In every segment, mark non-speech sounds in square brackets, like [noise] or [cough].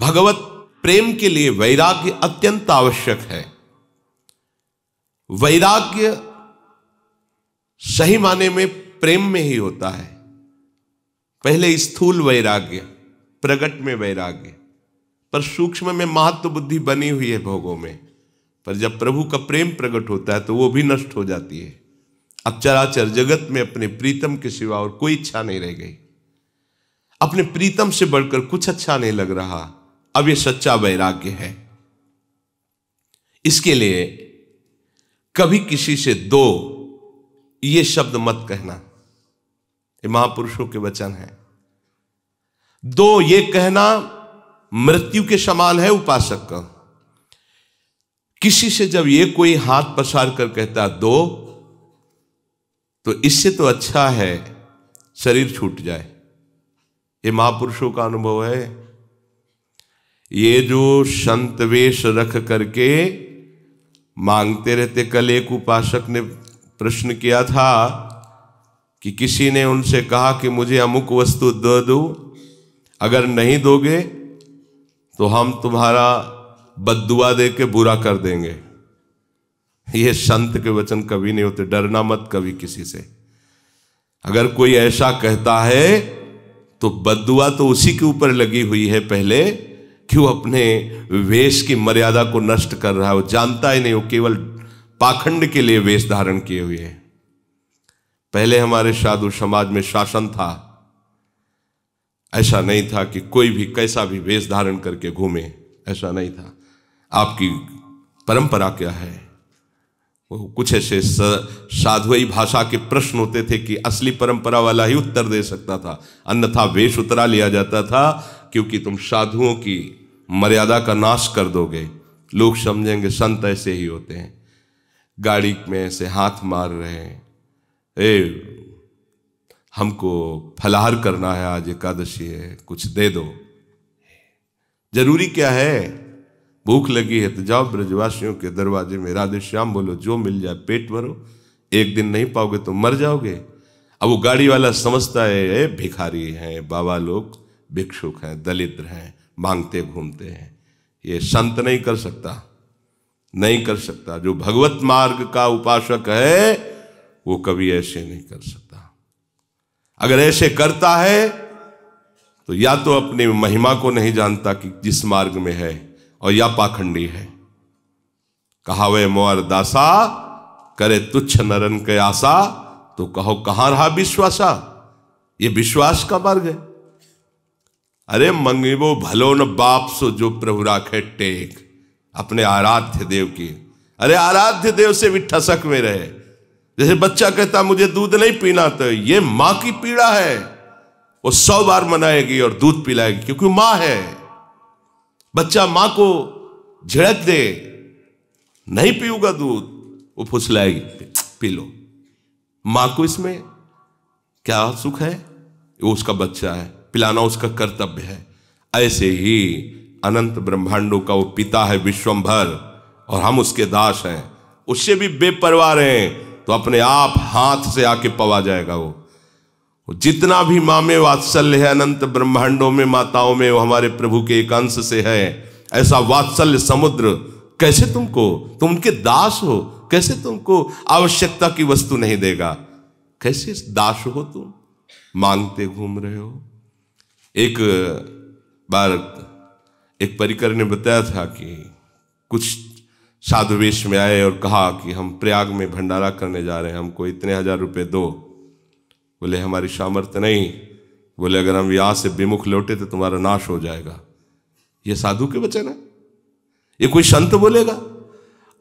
भगवत प्रेम के लिए वैराग्य अत्यंत आवश्यक है वैराग्य सही माने में प्रेम में ही होता है पहले स्थूल वैराग्य प्रगट में वैराग्य पर सूक्ष्म में महत्व बुद्धि बनी हुई है भोगों में पर जब प्रभु का प्रेम प्रकट होता है तो वो भी नष्ट हो जाती है अब चराचर जगत में अपने प्रीतम के सिवा और कोई इच्छा नहीं रह गई अपने प्रीतम से बढ़कर कुछ अच्छा नहीं लग रहा अब ये सच्चा वैराग्य है इसके लिए कभी किसी से दो ये शब्द मत कहना ये महापुरुषों के वचन है दो ये कहना मृत्यु के समान है उपासक का किसी से जब ये कोई हाथ पसार कर कहता दो तो इससे तो अच्छा है शरीर छूट जाए ये महापुरुषों का अनुभव है ये जो संत वेश रख करके मांगते रहते कल एक उपासक ने प्रश्न किया था कि किसी ने उनसे कहा कि मुझे अमुक वस्तु दे दो अगर नहीं दोगे तो हम तुम्हारा बदुआ दे के बुरा कर देंगे ये संत के वचन कभी नहीं होते डरना मत कभी किसी से अगर कोई ऐसा कहता है तो बदुआ तो उसी के ऊपर लगी हुई है पहले क्यों अपने वेश की मर्यादा को नष्ट कर रहा है वो जानता ही नहीं वो केवल पाखंड के लिए वेश धारण किए हुए हैं पहले हमारे साधु समाज में शासन था ऐसा नहीं था कि कोई भी कैसा भी वेश धारण करके घूमे ऐसा नहीं था आपकी परंपरा क्या है वो कुछ ऐसे साधुई भाषा के प्रश्न होते थे कि असली परंपरा वाला ही उत्तर दे सकता था अन्यथा वेश उतरा लिया जाता था क्योंकि तुम साधुओं की मर्यादा का नाश कर दोगे लोग समझेंगे संत ऐसे ही होते हैं गाड़ी में ऐसे हाथ मार रहे हैं ए हमको फलाहार करना है आज एकादशी है कुछ दे दो जरूरी क्या है भूख लगी है तो जाओ ब्रजवासियों के दरवाजे में राधे श्याम बोलो जो मिल जाए पेट भरो एक दिन नहीं पाओगे तो मर जाओगे अब वो गाड़ी वाला समझता है ए, भिखारी हैं बाबा लोग भिक्षुक हैं दलित्र हैं मांगते घूमते हैं ये संत नहीं कर सकता नहीं कर सकता जो भगवत मार्ग का उपासक है वो कभी ऐसे नहीं कर सकता अगर ऐसे करता है तो या तो अपनी महिमा को नहीं जानता कि जिस मार्ग में है और या पाखंडी है कहा वे मोर दासा करे तुच्छ नरन के आशा तो कहो कहां रहा विश्वासा ये विश्वास का मार्ग है अरे वो भलो न बाप सो जो प्रभु राखे टेक अपने आराध्य देव की अरे आराध्य देव से भी ठसक में रहे जैसे बच्चा कहता मुझे दूध नहीं पीना तो ये माँ की पीड़ा है वो सौ बार मनाएगी और दूध पिलाएगी क्योंकि मां है बच्चा मां को झिड़क दे नहीं पीऊगा दूध वो फुसलाएगी पी लो मां को इसमें क्या सुख है वो उसका बच्चा है पिलाना उसका कर्तव्य है ऐसे ही अनंत ब्रह्मांडों का वो पिता है विश्वंभर और हम उसके दास हैं उससे भी बेपरवाह रहे तो अपने आप हाथ से आके पवा जाएगा वो जितना भी मामे वात्सल्य है अनंत ब्रह्मांडों में माताओं में वो हमारे प्रभु के एक अंश से है ऐसा वात्सल्य समुद्र कैसे तुमको तुम उनके दास हो कैसे तुमको आवश्यकता की वस्तु नहीं देगा कैसे दास हो तुम मांगते घूम रहे हो एक बार एक परिकर ने बताया था कि कुछ साधु वेश में आए और कहा कि हम प्रयाग में भंडारा करने जा रहे हैं हमको इतने हजार रुपये दो बोले हमारी सामर्थ्य नहीं बोले अगर हम यहाँ से विमुख लौटे तो तुम्हारा नाश हो जाएगा ये साधु के वचन है ये कोई संत बोलेगा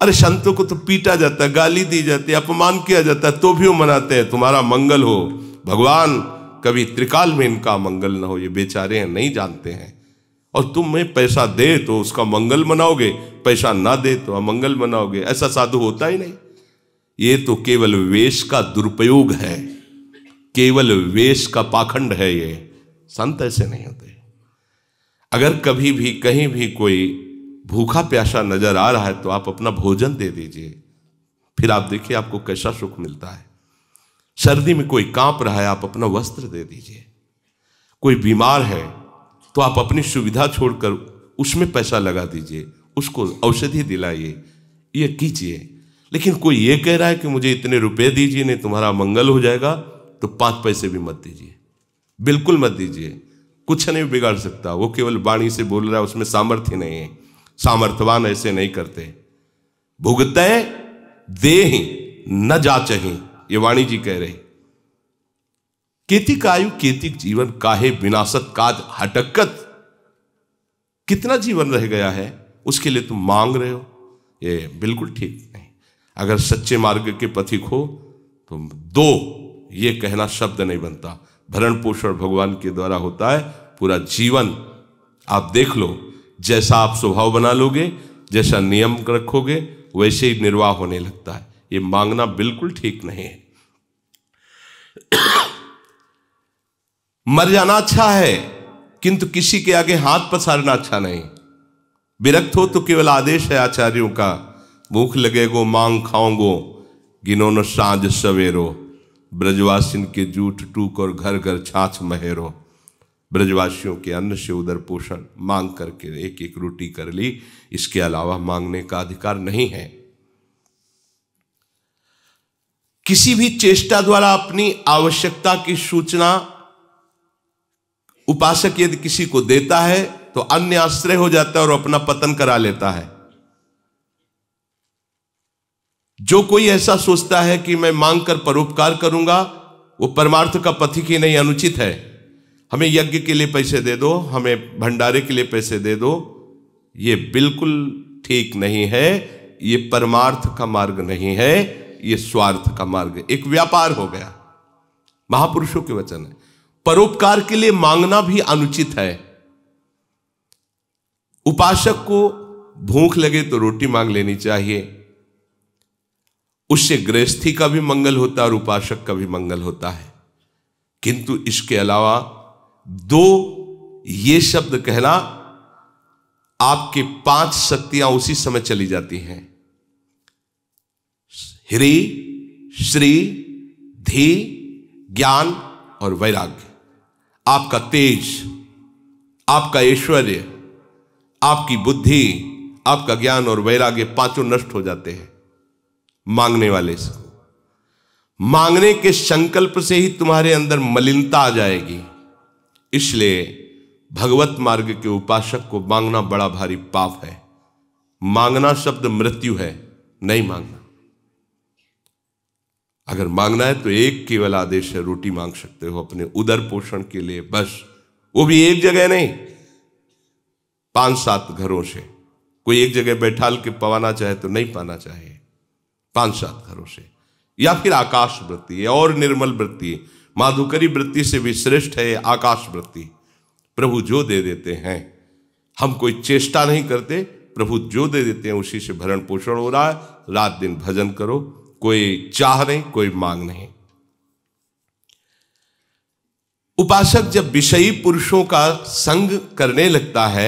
अरे संतों को तो पीटा जाता है गाली दी जाती है अपमान किया जाता है तो भी वो मनाते हैं तुम्हारा मंगल हो भगवान कभी त्रिकाल में इनका मंगल ना हो ये बेचारे हैं नहीं जानते हैं और तुम में पैसा दे तो उसका मंगल मनाओगे पैसा ना दे तो अमंगल मनाओगे ऐसा साधु होता ही नहीं ये तो केवल वेश का दुरुपयोग है केवल वेश का पाखंड है ये संत ऐसे नहीं होते अगर कभी भी कहीं भी कोई भूखा प्यासा नजर आ रहा है तो आप अपना भोजन दे दीजिए फिर आप देखिए आपको कैसा सुख मिलता है सर्दी में कोई कांप रहा है आप अपना वस्त्र दे दीजिए कोई बीमार है तो आप अपनी सुविधा छोड़कर उसमें पैसा लगा दीजिए उसको औषधि दिलाइए ये कीजिए लेकिन कोई ये कह रहा है कि मुझे इतने रुपए दीजिए नहीं तुम्हारा मंगल हो जाएगा तो पांच पैसे भी मत दीजिए बिल्कुल मत दीजिए कुछ नहीं बिगाड़ सकता वो केवल वाणी से बोल रहा है उसमें सामर्थ्य नहीं है सामर्थवान ऐसे नहीं करते भुगते दे न जाचही ये वाणी जी कह रही केतिक आयु केतिक जीवन काहे विनाशत काज हटकत कितना जीवन रह गया है उसके लिए तुम मांग रहे हो ये बिल्कुल ठीक नहीं अगर सच्चे मार्ग के पथिक हो तो दो ये कहना शब्द नहीं बनता भरण पोषण भगवान के द्वारा होता है पूरा जीवन आप देख लो जैसा आप स्वभाव बना लोगे जैसा नियम रखोगे वैसे ही निर्वाह होने लगता है ये मांगना बिल्कुल ठीक नहीं है मर जाना अच्छा है किंतु किसी के आगे हाथ पसारना अच्छा नहीं विरक्त हो तो केवल आदेश है आचार्यों का भूख लगेगो मांग खाओगो गिनो न सांझ सवेरो ब्रजवासिन के जूठ टूक और घर घर छाछ महेरो ब्रजवासियों के अन्न से उदर पोषण मांग करके एक एक रोटी कर ली इसके अलावा मांगने का अधिकार नहीं है किसी भी चेष्टा द्वारा अपनी आवश्यकता की सूचना उपासक यदि किसी को देता है तो अन्य आश्रय हो जाता है और अपना पतन करा लेता है जो कोई ऐसा सोचता है कि मैं मांग कर परोपकार करूंगा वो परमार्थ का पथिक ही नहीं अनुचित है हमें यज्ञ के लिए पैसे दे दो हमें भंडारे के लिए पैसे दे दो ये बिल्कुल ठीक नहीं है ये परमार्थ का मार्ग नहीं है ये स्वार्थ का मार्ग एक व्यापार हो गया महापुरुषों के वचन है परोपकार के लिए मांगना भी अनुचित है उपासक को भूख लगे तो रोटी मांग लेनी चाहिए उससे गृहस्थी का भी मंगल होता है और उपासक का भी मंगल होता है किंतु इसके अलावा दो ये शब्द कहना आपके पांच शक्तियां उसी समय चली जाती हैं ह्री श्री धी ज्ञान और वैराग्य आपका तेज आपका ऐश्वर्य आपकी बुद्धि आपका ज्ञान और वैराग्य पांचों नष्ट हो जाते हैं मांगने वाले से मांगने के संकल्प से ही तुम्हारे अंदर मलिनता आ जाएगी इसलिए भगवत मार्ग के उपासक को मांगना बड़ा भारी पाप है मांगना शब्द मृत्यु है नहीं मांगना अगर मांगना है तो एक केवल आदेश है रोटी मांग सकते हो अपने उदर पोषण के लिए बस वो भी एक जगह नहीं पांच सात घरों से कोई एक जगह बैठाल के पवाना चाहे तो नहीं पाना चाहे पांच सात घरों से या फिर आकाश वृत्ति है और निर्मल वृत्ति माधुकरी वृत्ति से भी श्रेष्ठ है आकाश वृत्ति प्रभु जो दे देते हैं हम कोई चेष्टा नहीं करते प्रभु जो दे देते हैं उसी से भरण पोषण हो रहा है रात दिन भजन करो कोई चाह नहीं कोई मांग नहीं उपासक जब विषयी पुरुषों का संग करने लगता है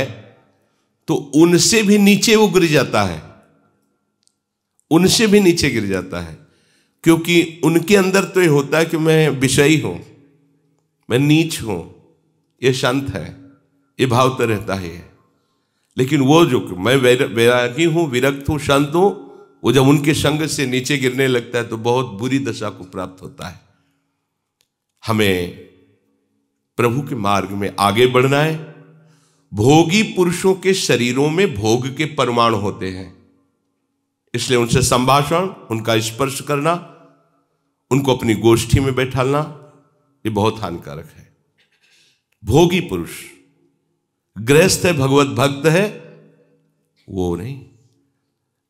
तो उनसे भी नीचे वो गिर जाता है उनसे भी नीचे गिर जाता है क्योंकि उनके अंदर तो ये होता है कि मैं विषयी हूं मैं नीच हूं ये शांत है ये भाव तो रहता ही है लेकिन वो जो मैं वैरागी हूं विरक्त हूं शांत हूं वो जब उनके संग से नीचे गिरने लगता है तो बहुत बुरी दशा को प्राप्त होता है हमें प्रभु के मार्ग में आगे बढ़ना है भोगी पुरुषों के शरीरों में भोग के परमाणु होते हैं इसलिए उनसे संभाषण उनका स्पर्श करना उनको अपनी गोष्ठी में बैठालना ये बहुत हानिकारक है भोगी पुरुष गृहस्थ है भगवत भक्त है वो नहीं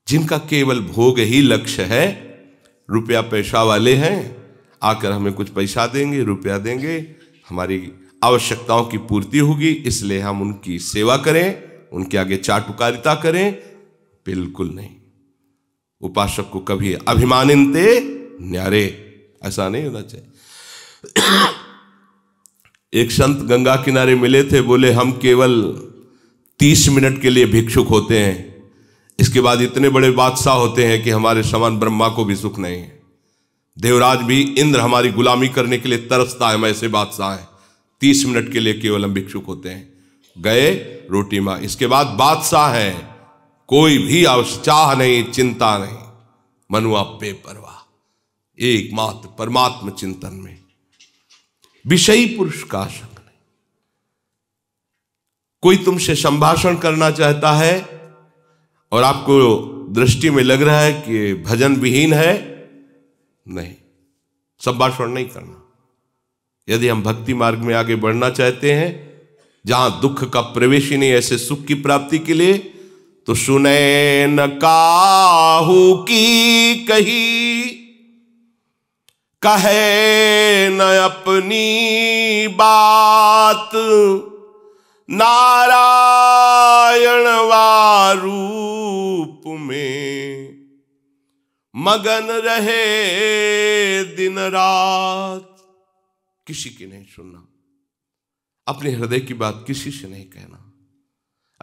जिनका केवल भोग ही लक्ष्य है रुपया पैसा वाले हैं आकर हमें कुछ पैसा देंगे रुपया देंगे हमारी आवश्यकताओं की पूर्ति होगी इसलिए हम उनकी सेवा करें उनके आगे चाटुकारिता करें बिल्कुल नहीं उपासक को कभी अभिमानिनते न्यारे ऐसा नहीं होना चाहिए [coughs] एक संत गंगा किनारे मिले थे बोले हम केवल तीस मिनट के लिए भिक्षुक होते हैं इसके बाद इतने बड़े बादशाह होते हैं कि हमारे समान ब्रह्मा को भी सुख नहीं है देवराज भी इंद्र हमारी गुलामी करने के लिए तरसता है ऐसे बादशाह है तीस मिनट के लिए केवल हम भिक्षुक होते हैं गए रोटी माँ इसके बाद बादशाह है कोई भी अवचाह नहीं चिंता नहीं मनुआ परवाह एकमात्र परमात्म चिंतन में विषयी पुरुष का आशंक नहीं कोई तुमसे संभाषण करना चाहता है और आपको दृष्टि में लग रहा है कि भजन विहीन है नहीं सब बात नहीं करना यदि हम भक्ति मार्ग में आगे बढ़ना चाहते हैं जहां दुख का प्रवेश ही नहीं ऐसे सुख की प्राप्ति के लिए तो सुने न काहू की कही कहे न अपनी बात नारायण वारूप में मगन रहे दिन रात किसी की नहीं सुनना अपने हृदय की बात किसी से नहीं कहना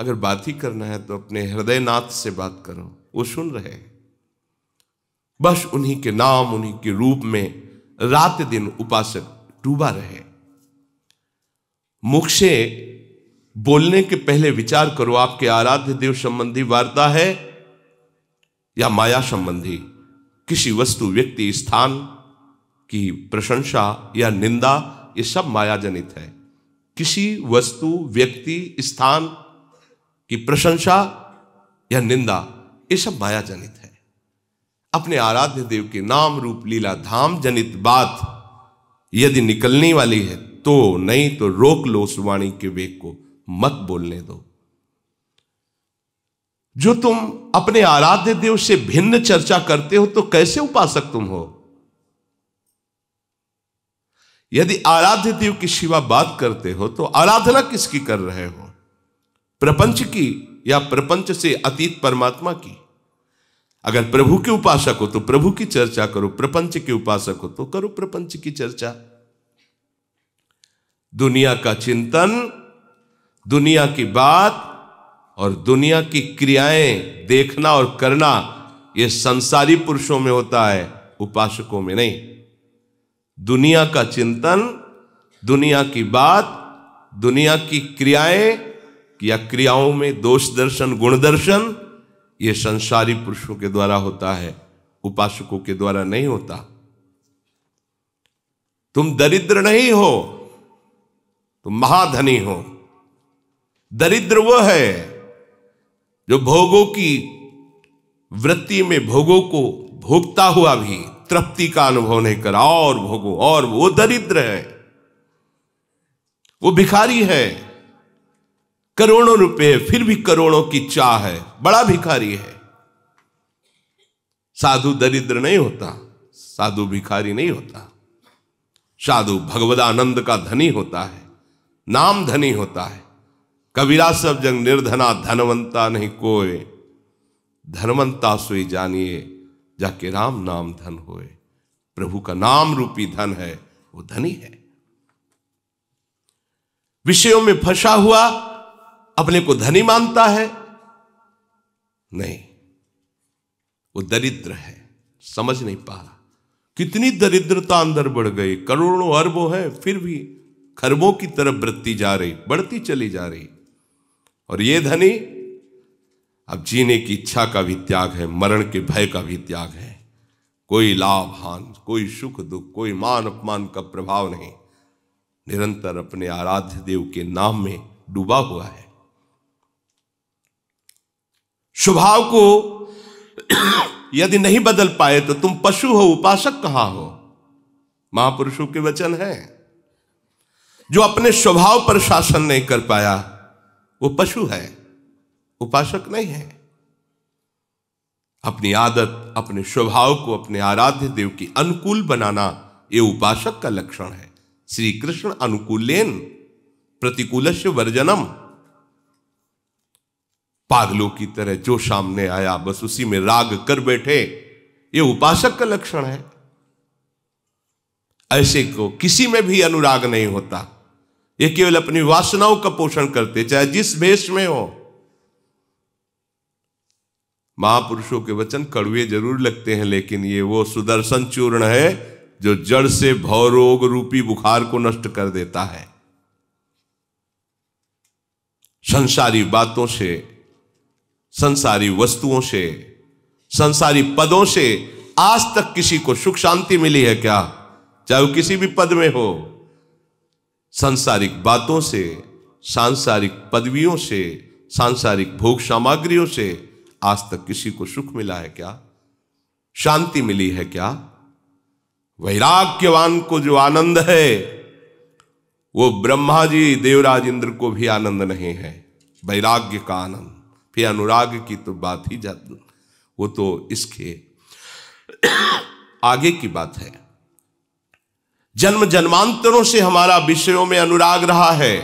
अगर बात ही करना है तो अपने हृदय नाथ से बात करो वो सुन रहे बस उन्हीं के नाम उन्हीं के रूप में रात दिन उपासक डूबा रहे मुख से बोलने के पहले विचार करो आपके आराध्य देव संबंधी वार्ता है या माया संबंधी किसी वस्तु व्यक्ति स्थान की प्रशंसा या निंदा ये सब माया जनित है किसी वस्तु व्यक्ति स्थान की प्रशंसा या निंदा ये सब माया जनित है अपने आराध्य देव के नाम रूप लीला धाम जनित बात यदि निकलने वाली है तो नहीं तो रोक लो उस वाणी के वेग को मत बोलने दो जो तुम अपने आराध्य देव से भिन्न चर्चा करते हो तो कैसे उपासक तुम हो यदि आराध्य देव की शिवा बात करते हो तो आराधना किसकी कर रहे हो प्रपंच की या प्रपंच से अतीत परमात्मा की अगर प्रभु के उपासक हो तो प्रभु की चर्चा करो प्रपंच के उपासक हो तो करो प्रपंच की चर्चा दुनिया का चिंतन दुनिया की बात और दुनिया की क्रियाएं देखना और करना यह संसारी पुरुषों में होता है उपासकों में नहीं दुनिया का चिंतन दुनिया की बात दुनिया की क्रियाएं या क्रियाओं में दोष दर्शन गुण दर्शन ये संसारी पुरुषों के द्वारा होता है उपासकों के द्वारा नहीं होता तुम दरिद्र नहीं हो तुम महाधनी हो दरिद्र वह है जो भोगों की वृत्ति में भोगों को भोगता हुआ भी तृप्ति का अनुभव नहीं कर और भोगो और वो दरिद्र है वो भिखारी है करोड़ों रुपए फिर भी करोड़ों की चाह है बड़ा भिखारी है साधु दरिद्र नहीं होता साधु भिखारी नहीं होता साधु भगवदानंद का धनी होता है नाम धनी होता है कबीरा सब जंग निर्धना धनवंता नहीं कोय धनवंता सोई जानिए जाके राम नाम धन होए प्रभु का नाम रूपी धन है वो धनी है विषयों में फंसा हुआ अपने को धनी मानता है नहीं वो दरिद्र है समझ नहीं पा रहा कितनी दरिद्रता अंदर बढ़ गई करोड़ों अरबों है फिर भी खरबों की तरफ वृत्ति जा रही बढ़ती चली जा रही और ये धनी अब जीने की इच्छा का भी त्याग है मरण के भय का भी त्याग है कोई लाभ हान कोई सुख दुख कोई मान अपमान का प्रभाव नहीं निरंतर अपने आराध्य देव के नाम में डूबा हुआ है स्वभाव को यदि नहीं बदल पाए तो तुम पशु हो उपासक कहां हो महापुरुषों के वचन है जो अपने स्वभाव पर शासन नहीं कर पाया वो पशु है उपासक नहीं है अपनी आदत अपने स्वभाव को अपने आराध्य देव की अनुकूल बनाना ये उपासक का लक्षण है श्री कृष्ण अनुकूलेन प्रतिकूल वर्जनम पागलों की तरह जो सामने आया बस उसी में राग कर बैठे ये उपासक का लक्षण है ऐसे को किसी में भी अनुराग नहीं होता ये केवल अपनी वासनाओं का पोषण करते चाहे जिस भेष में हो महापुरुषों के वचन कड़वे जरूर लगते हैं लेकिन ये वो सुदर्शन चूर्ण है जो जड़ से भवरोग रूपी बुखार को नष्ट कर देता है संसारी बातों से संसारी वस्तुओं से संसारी पदों से आज तक किसी को सुख शांति मिली है क्या चाहे वो किसी भी पद में हो सांसारिक बातों से सांसारिक पदवियों से सांसारिक भोग सामग्रियों से आज तक किसी को सुख मिला है क्या शांति मिली है क्या वैराग्यवान को जो आनंद है वो ब्रह्मा जी देवराज इंद्र को भी आनंद नहीं है वैराग्य का आनंद फिर अनुराग की तो बात ही जाती वो तो इसके आगे की बात है जन्म जन्मांतरों से हमारा विषयों में अनुराग रहा है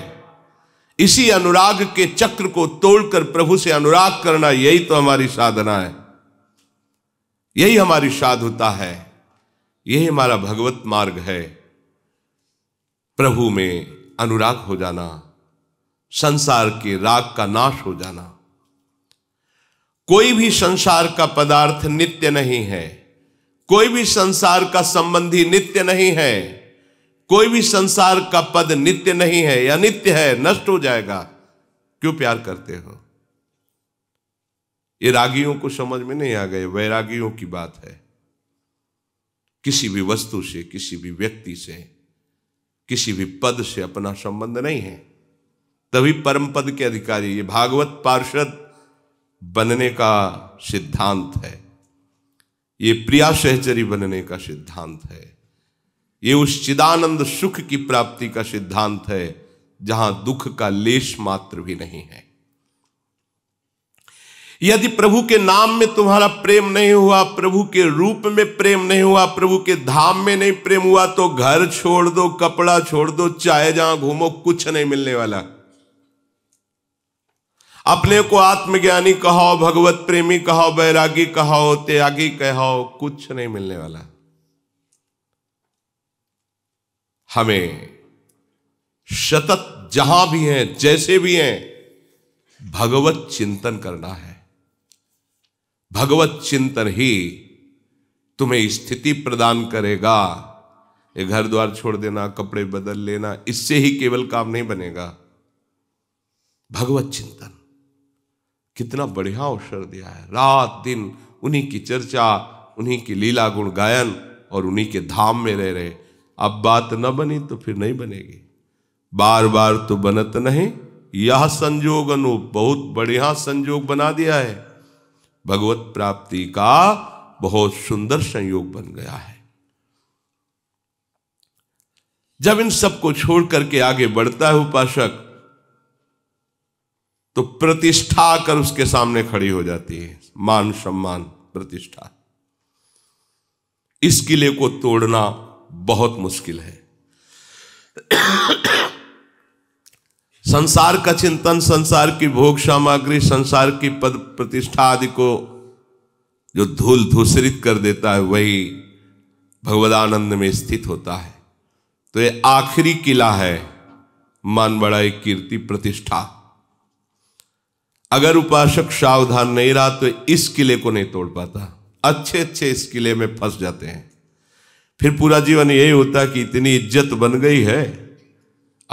इसी अनुराग के चक्र को तोड़कर प्रभु से अनुराग करना यही तो हमारी साधना है यही हमारी साधुता है यही हमारा भगवत मार्ग है प्रभु में अनुराग हो जाना संसार के राग का नाश हो जाना कोई भी संसार का पदार्थ नित्य नहीं है कोई भी संसार का संबंधी नित्य नहीं है कोई भी संसार का पद नित्य नहीं है या नित्य है नष्ट हो जाएगा क्यों प्यार करते हो ये रागियों को समझ में नहीं आ गए वैरागियों की बात है किसी भी वस्तु से किसी भी व्यक्ति से किसी भी पद से अपना संबंध नहीं है तभी परम पद के अधिकारी ये भागवत पार्षद बनने का सिद्धांत है ये प्रिया सहचरी बनने का सिद्धांत है ये उस चिदानंद सुख की प्राप्ति का सिद्धांत है जहां दुख का लेश मात्र भी नहीं है यदि प्रभु के नाम में तुम्हारा प्रेम नहीं हुआ प्रभु के रूप में प्रेम नहीं हुआ प्रभु के धाम में नहीं प्रेम हुआ तो घर छोड़ दो कपड़ा छोड़ दो चाहे जहां घूमो कुछ नहीं मिलने वाला अपने को आत्मज्ञानी कहो भगवत प्रेमी कहो बैरागी कहो त्यागी कहो कुछ नहीं मिलने वाला हमें शतत जहां भी हैं जैसे भी हैं भगवत चिंतन करना है भगवत चिंतन ही तुम्हें स्थिति प्रदान करेगा ये घर द्वार छोड़ देना कपड़े बदल लेना इससे ही केवल काम नहीं बनेगा भगवत चिंतन कितना बढ़िया अवसर दिया है रात दिन उन्हीं की चर्चा उन्हीं की लीला गुण गायन और उन्हीं के धाम में रह रहे अब बात न बनी तो फिर नहीं बनेगी बार बार तो बनत नहीं यह संजोग अनु बहुत बढ़िया संजोग बना दिया है भगवत प्राप्ति का बहुत सुंदर संयोग बन गया है जब इन सबको छोड़ करके आगे बढ़ता है उपासक तो प्रतिष्ठा कर उसके सामने खड़ी हो जाती है मान सम्मान प्रतिष्ठा इस किले को तोड़ना बहुत मुश्किल है संसार का चिंतन संसार की भोग सामग्री संसार की पद प्रतिष्ठा आदि को जो धूल धूसरित कर देता है वही भगवदानंद में स्थित होता है तो ये आखिरी किला है मानबड़ाई कीर्ति प्रतिष्ठा अगर उपासक सावधान नहीं रहा तो इस किले को नहीं तोड़ पाता अच्छे अच्छे इस किले में फंस जाते हैं फिर पूरा जीवन यही होता कि इतनी इज्जत बन गई है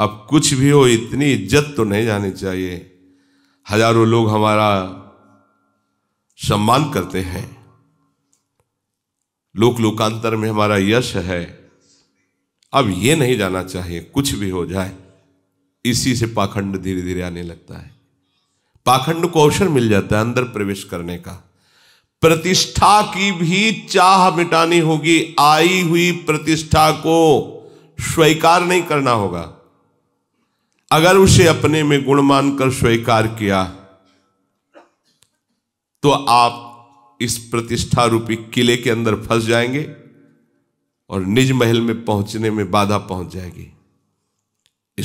अब कुछ भी हो इतनी इज्जत तो नहीं जानी चाहिए हजारों लोग हमारा सम्मान करते हैं लोक लोकांतर में हमारा यश है अब ये नहीं जाना चाहिए कुछ भी हो जाए इसी से पाखंड धीरे धीरे आने लगता है पाखंड को अवसर मिल जाता है अंदर प्रवेश करने का प्रतिष्ठा की भी चाह मिटानी होगी आई हुई प्रतिष्ठा को स्वीकार नहीं करना होगा अगर उसे अपने में गुण मानकर स्वीकार किया तो आप इस प्रतिष्ठा रूपी किले के अंदर फंस जाएंगे और निज महल में पहुंचने में बाधा पहुंच जाएगी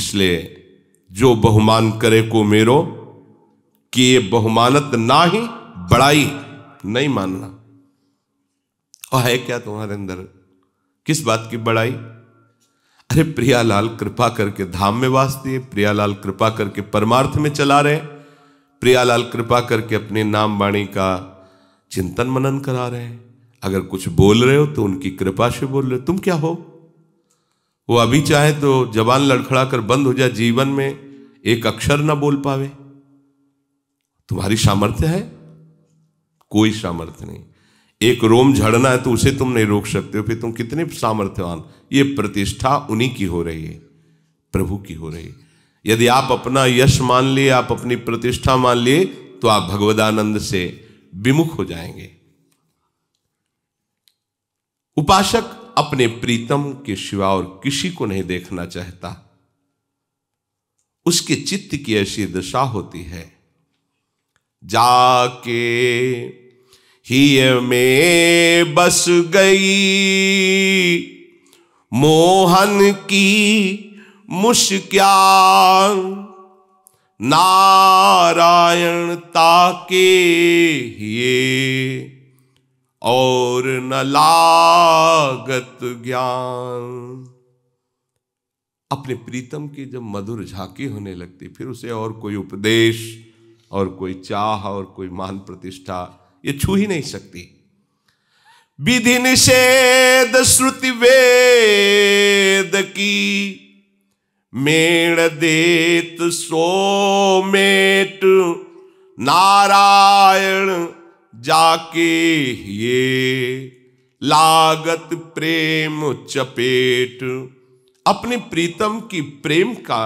इसलिए जो बहुमान करे को मेरो कि ये बहुमानत ना ही बड़ाई नहीं मानना और है क्या तुम्हारे अंदर किस बात की बड़ाई अरे प्रियालाल कृपा करके धाम में वास दिए प्रियालाल कृपा करके परमार्थ में चला रहे प्रियालाल कृपा करके अपने नाम वाणी का चिंतन मनन करा रहे हैं अगर कुछ बोल रहे हो तो उनकी कृपा से बोल रहे हो तुम क्या हो वो अभी चाहे तो जवान लड़खड़ा कर बंद हो जाए जीवन में एक अक्षर ना बोल पावे तुम्हारी सामर्थ्य है कोई सामर्थ्य नहीं एक रोम झड़ना है तो उसे तुम नहीं रोक सकते हो फिर तुम कितने सामर्थ्यवान ये प्रतिष्ठा उन्हीं की हो रही है प्रभु की हो रही है यदि आप अपना यश मान लिए आप अपनी प्रतिष्ठा मान लिए तो आप भगवदानंद से विमुख हो जाएंगे उपासक अपने प्रीतम के शिवा और किसी को नहीं देखना चाहता उसके चित्त की ऐसी दशा होती है जाके ही में बस गई मोहन की मुश्किया नारायण ताके ये और न लागत ज्ञान अपने प्रीतम की जब मधुर झांकी होने लगती फिर उसे और कोई उपदेश और कोई चाह और कोई मान प्रतिष्ठा ये छू ही नहीं सकती विधि निषेध श्रुति वेद की मेड़ देत सो मेट नारायण जाके ये लागत प्रेम चपेट अपने प्रीतम की प्रेम का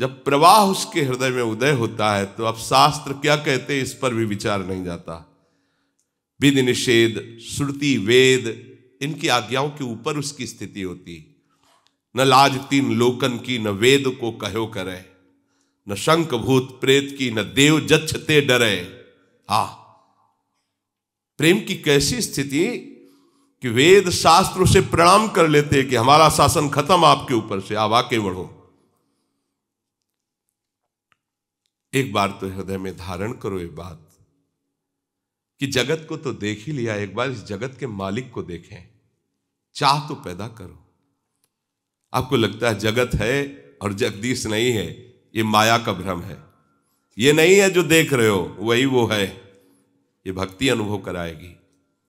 जब प्रवाह उसके हृदय में उदय होता है तो अब शास्त्र क्या कहते हैं इस पर भी विचार नहीं जाता विधि निषेध श्रुति वेद इनकी आज्ञाओं के ऊपर उसकी स्थिति होती न लाज तीन लोकन की न वेद को कहो करे न शंक भूत प्रेत की न देव जच्छते डरे हा प्रेम की कैसी स्थिति कि वेद शास्त्र से प्रणाम कर लेते कि हमारा शासन खत्म आपके ऊपर से आप आके बढ़ो एक बार तो हृदय में धारण करो ये बात कि जगत को तो देख ही लिया एक बार इस जगत के मालिक को देखें चाह तो पैदा करो आपको लगता है जगत है और जगदीश नहीं है ये माया का भ्रम है ये नहीं है जो देख रहे हो वही वो है ये भक्ति अनुभव कराएगी